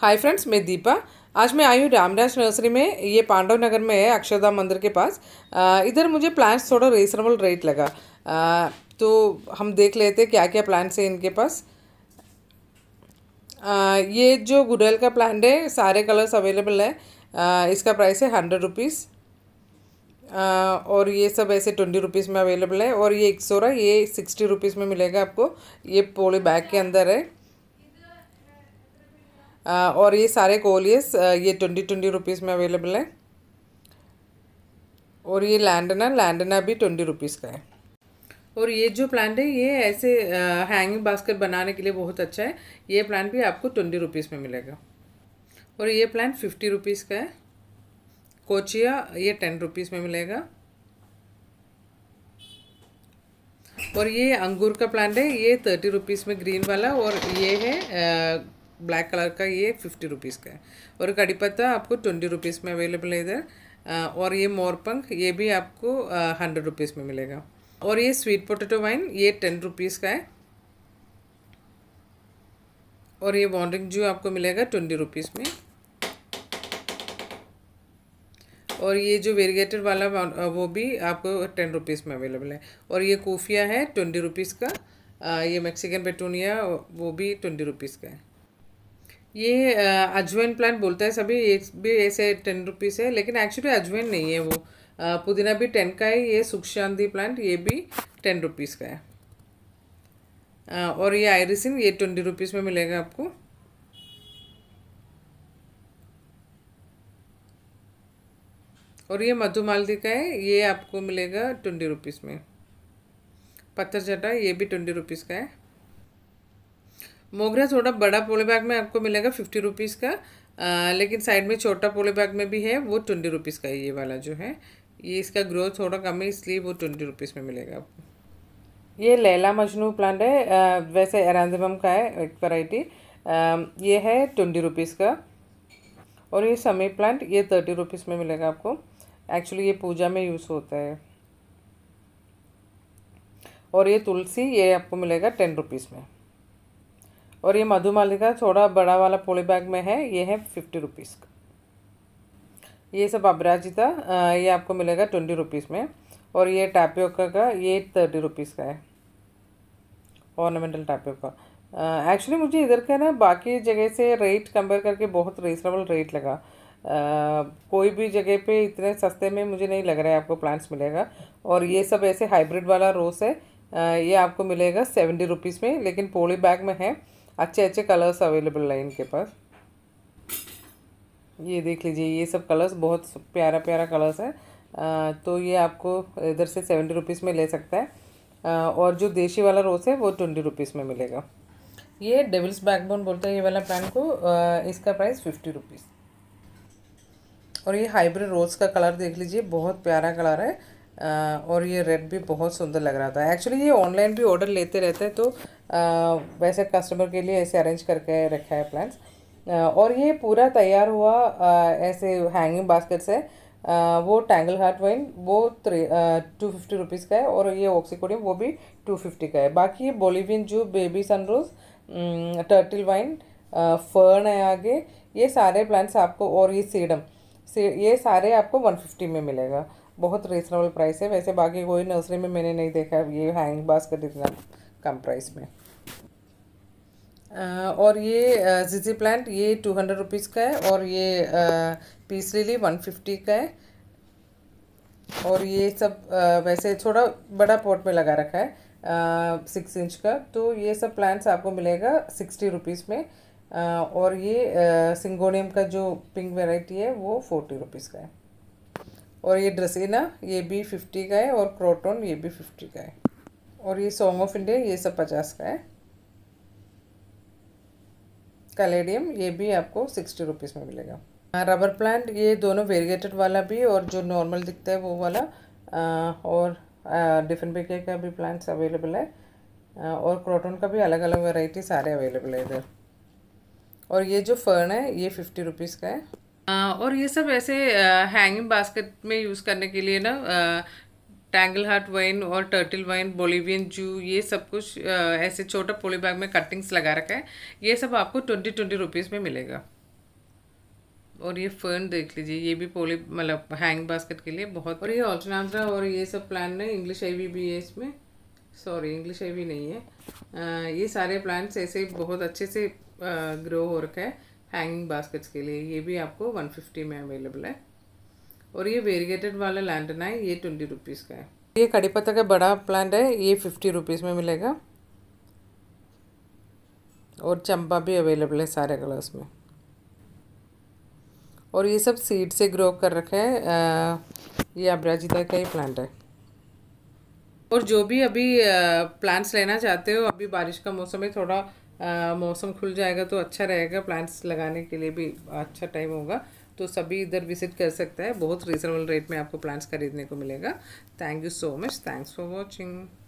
hi friends मैं दीपा आज मैं आई हूँ रामराज नर्सरी में ये पांडव नगर में है अक्षरधाम मंदिर के पास इधर मुझे प्लांट्स थोड़ा रीजनेबल रेट लगा आ, तो हम देख लेते क्या क्या प्लांट्स हैं इनके पास आ, ये जो गुडल का प्लांट है सारे कलर्स अवेलेबल है आ, इसका प्राइस है हंड्रेड रुपीज़ और ये सब ऐसे ट्वेंटी रुपीज़ में अवेलेबल है और ये एक्सोरा ये सिक्सटी रुपीज़ में मिलेगा आपको ये पोली बैग के अंदर है और ये सारे कोलियस ये ट्वेंटी ट्वेंटी रुपीज़ में अवेलेबल है और ये लैंडना लैंडना भी ट्वेंटी रुपीज़ का है और ये जो प्लांट है ये ऐसे हैंगिंग बास्केट बनाने के लिए बहुत अच्छा है ये प्लांट भी आपको ट्वेंटी रुपीज़ में मिलेगा और ये प्लांट फिफ्टी रुपीज़ का है कोचिया ये टेन रुपीज़ में मिलेगा और ये अंगूर का प्लांट है ये थर्टी रुपीज़ में ग्रीन वाला और ये है आ, ब्लैक कलर का ये फिफ्टी रुपीज़ का है और कड़ीपत्ता आपको ट्वेंटी रुपीज़ में अवेलेबल है इधर और ये मोरपंख ये भी आपको हंड्रेड रुपीज़ में मिलेगा और ये स्वीट पोटैटो वाइन ये टेन रुपीज़ का है और ये वॉन्ड्रिंग जू आपको मिलेगा ट्वेंटी रुपीज़ में और ये जो वेरीगेटेड वाला वो भी आपको टेन रुपीज़ में अवेलेबल है और ये कोफिया है ट्वेंटी रुपीज़ का ये मैक्सिकन पेटूनिया वो भी ट्वेंटी रुपीज़ का है ये अजवैन प्लांट बोलता है सभी ये भी ऐसे टेन रुपीज़ है लेकिन एक्चुअली अजवैन नहीं है वो पुदीना भी टेन का है ये सुखशांति प्लांट ये भी टेन रुपीज़ का है और ये आयरिसिन ये ट्वेंटी रुपीज़ में मिलेगा आपको और ये मधुमालती का है ये आपको मिलेगा ट्वेंटी रुपीज़ में पत्थर चटा ये भी ट्वेंटी रुपीज़ का है मोगरा थोड़ा बड़ा पोले बैग में आपको मिलेगा फिफ्टी रुपीज़ का आ, लेकिन साइड में छोटा पोले बैग में भी है वो ट्वेंटी रुपीज़ का ये वाला जो है ये इसका ग्रोथ थोड़ा कम है इसलिए वो ट्वेंटी रुपीज़ में मिलेगा आपको ये लैला मजनू प्लांट है आ, वैसे एरानजम का है एक वैरायटी ये है ट्वेंटी रुपीज़ का और ये समी प्लांट ये थर्टी रुपीज़ में मिलेगा आपको एक्चुअली ये पूजा में यूज़ होता है और ये तुलसी ये आपको मिलेगा टेन रुपीज़ में और ये मधुमालिका थोड़ा बड़ा वाला पोली बैग में है ये है फिफ्टी रुपीज़ का ये सब अबराजिता ये आपको मिलेगा ट्वेंटी रुपीज़ में और ये टापियोका का ये थर्टी रुपीज़ का है ऑर्नामेंटल का एक्चुअली मुझे इधर का ना बाकी जगह से रेट कंपेयर करके बहुत रीजनेबल रेट लगा uh, कोई भी जगह पे इतने सस्ते में मुझे नहीं लग रहा है आपको प्लांट्स मिलेगा और ये सब ऐसे हाइब्रिड वाला रोस है ये आपको मिलेगा सेवेंटी रुपीज़ में लेकिन पोली बैग में है अच्छे अच्छे कलर्स अवेलेबल है इनके पास ये देख लीजिए ये सब कलर्स बहुत प्यारा प्यारा कलर्स है आ, तो ये आपको इधर से सेवेंटी रुपीज़ में ले सकता है आ, और जो देशी वाला रोज है वो ट्वेंटी रुपीज़ में मिलेगा ये डेविल्स बैकबोन बोलते हैं ये वाला पैन को आ, इसका प्राइस फिफ्टी रुपीज़ और ये हाइब्रिड रोज़ का कलर देख लीजिए बहुत प्यारा कलर है और ये रेड भी बहुत सुंदर लग रहा था एक्चुअली ये ऑनलाइन भी ऑर्डर लेते रहते हैं तो वैसे कस्टमर के लिए ऐसे अरेंज करके रखा है प्लान्स और ये पूरा तैयार हुआ ऐसे हैंगिंग बास्केट से वो टैंगल हार्ट वाइन वो थ्री टू फिफ्टी रुपीज़ का है और ये ऑक्सीकोडियम वो भी टू फिफ्टी का है बाकी Bolivian jew baby sunrose turtle vine fern है आगे ये सारे प्लांट्स आपको और ये सीडम ये सारे आपको वन फिफ्टी में मिलेगा बहुत रीज़नेबल प्राइस है वैसे बाकी कोई नर्सरी में मैंने नहीं देखा ये हैंग बास्कट इतना कम प्राइस में और ये जिजी प्लांट ये टू हंड्रेड रुपीज़ का है और ये पीस लिली वन फिफ्टी का है और ये सब वैसे थोड़ा बड़ा पॉट में लगा रखा है सिक्स इंच का तो ये सब प्लांट्स आपको मिलेगा सिक्सटी रुपीज़ में और ये सिंगोनियम का जो पिंक वेराइटी है वो फोर्टी रुपीज़ का है और ये ड्रेसिना ये भी फिफ्टी का है और क्रोटोन ये भी फिफ्टी का है और ये सॉन्ग ऑफ इंडिया ये सब पचास का है कलेडियम ये भी आपको सिक्सटी रुपीज़ में मिलेगा रबर हाँ, प्लांट ये दोनों वेरिएटेड वाला भी और जो नॉर्मल दिखता है वो वाला आ, और डिफेंट बेके का भी प्लांट्स अवेलेबल है आ, और क्रोटोन का भी अलग अलग वेराइटी सारे अवेलेबल है इधर और ये जो फर्न है ये फिफ्टी रुपीज़ का है और ये सब ऐसे हैंगिंग बास्केट में यूज़ करने के लिए ना टैंगल हार्ट वाइन और टर्टल वाइन बोलीवियन जू ये सब कुछ ऐसे छोटा पोली बैग में कटिंग्स लगा रखा है ये सब आपको ट्वेंटी ट्वेंटी रुपीज़ में मिलेगा और ये फर्न देख लीजिए ये भी पोली मतलब हैंग बास्केट के लिए बहुत और ये ऑल्टनाड्रा और ये सब प्लान ना इंग्लिश आई भी है इसमें सॉरी इंग्लिश आई नहीं है आ, ये सारे प्लान्स ऐसे बहुत अच्छे से ग्रो हो रखा है हैंगिंग बास्केट्स के लिए ये भी आपको वन फिफ्टी में अवेलेबल है और ये वेरिएटेड वाला लैंडन है ये ट्वेंटी रुपीज़ का है ये कड़ी पत्ता का बड़ा प्लांट है ये फिफ्टी रुपीज़ में मिलेगा और चंपा भी अवेलेबल है सारे कलर्स में और ये सब सीड से ग्रो कर रखे हैं ये अब्राजिता का ही प्लांट है और जो भी अभी प्लांट्स लेना चाहते हो अभी बारिश का मौसम है थोड़ा मौसम खुल जाएगा तो अच्छा रहेगा प्लांट्स लगाने के लिए भी अच्छा टाइम होगा तो सभी इधर विजिट कर सकता है बहुत रीज़नेबल रेट में आपको प्लांट्स खरीदने को मिलेगा thank you so much thanks for watching